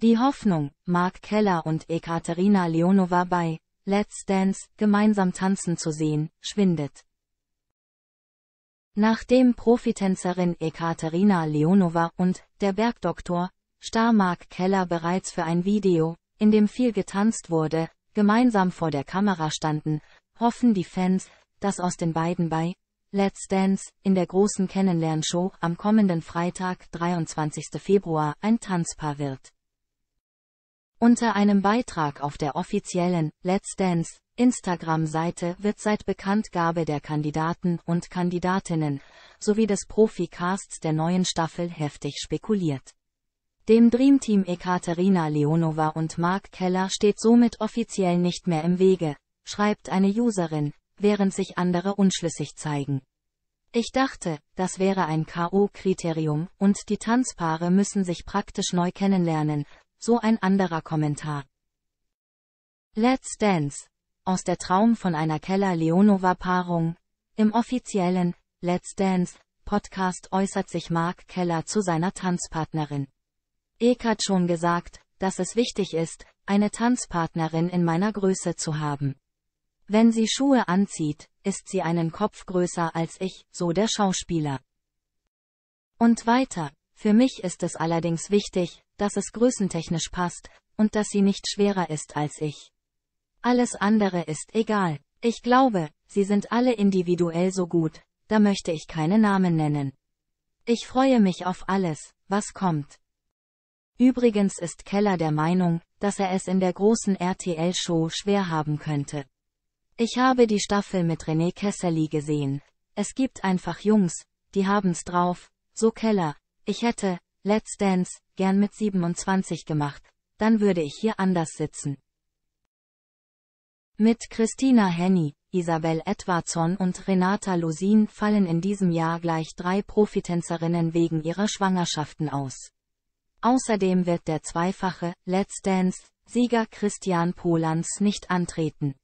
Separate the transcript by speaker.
Speaker 1: Die Hoffnung, Mark Keller und Ekaterina Leonova bei Let's Dance gemeinsam tanzen zu sehen, schwindet. Nachdem Profitänzerin Ekaterina Leonova und der Bergdoktor Star Mark Keller bereits für ein Video, in dem viel getanzt wurde, gemeinsam vor der Kamera standen, hoffen die Fans, dass aus den beiden bei Let's Dance in der großen Kennenlernshow am kommenden Freitag, 23. Februar, ein Tanzpaar wird. Unter einem Beitrag auf der offiziellen Let's Dance Instagram-Seite wird seit Bekanntgabe der Kandidaten und Kandidatinnen sowie des Profi-Casts der neuen Staffel heftig spekuliert. Dem Dreamteam Ekaterina Leonova und Mark Keller steht somit offiziell nicht mehr im Wege, schreibt eine Userin, während sich andere unschlüssig zeigen. Ich dachte, das wäre ein K.O.-Kriterium und die Tanzpaare müssen sich praktisch neu kennenlernen, so ein anderer Kommentar. Let's Dance. Aus der Traum von einer Keller-Leonova-Paarung. Im offiziellen Let's Dance Podcast äußert sich Mark Keller zu seiner Tanzpartnerin. Ek hat schon gesagt, dass es wichtig ist, eine Tanzpartnerin in meiner Größe zu haben. Wenn sie Schuhe anzieht, ist sie einen Kopf größer als ich, so der Schauspieler. Und weiter, für mich ist es allerdings wichtig, dass es größentechnisch passt, und dass sie nicht schwerer ist als ich. Alles andere ist egal. Ich glaube, sie sind alle individuell so gut, da möchte ich keine Namen nennen. Ich freue mich auf alles, was kommt. Übrigens ist Keller der Meinung, dass er es in der großen RTL-Show schwer haben könnte. Ich habe die Staffel mit René Kesseli gesehen. Es gibt einfach Jungs, die haben's drauf, so Keller. Ich hätte, Let's Dance, gern mit 27 gemacht, dann würde ich hier anders sitzen. Mit Christina Henny, Isabel Edwardson und Renata Losin fallen in diesem Jahr gleich drei Profitänzerinnen wegen ihrer Schwangerschaften aus. Außerdem wird der zweifache Let's Dance Sieger Christian Polans nicht antreten.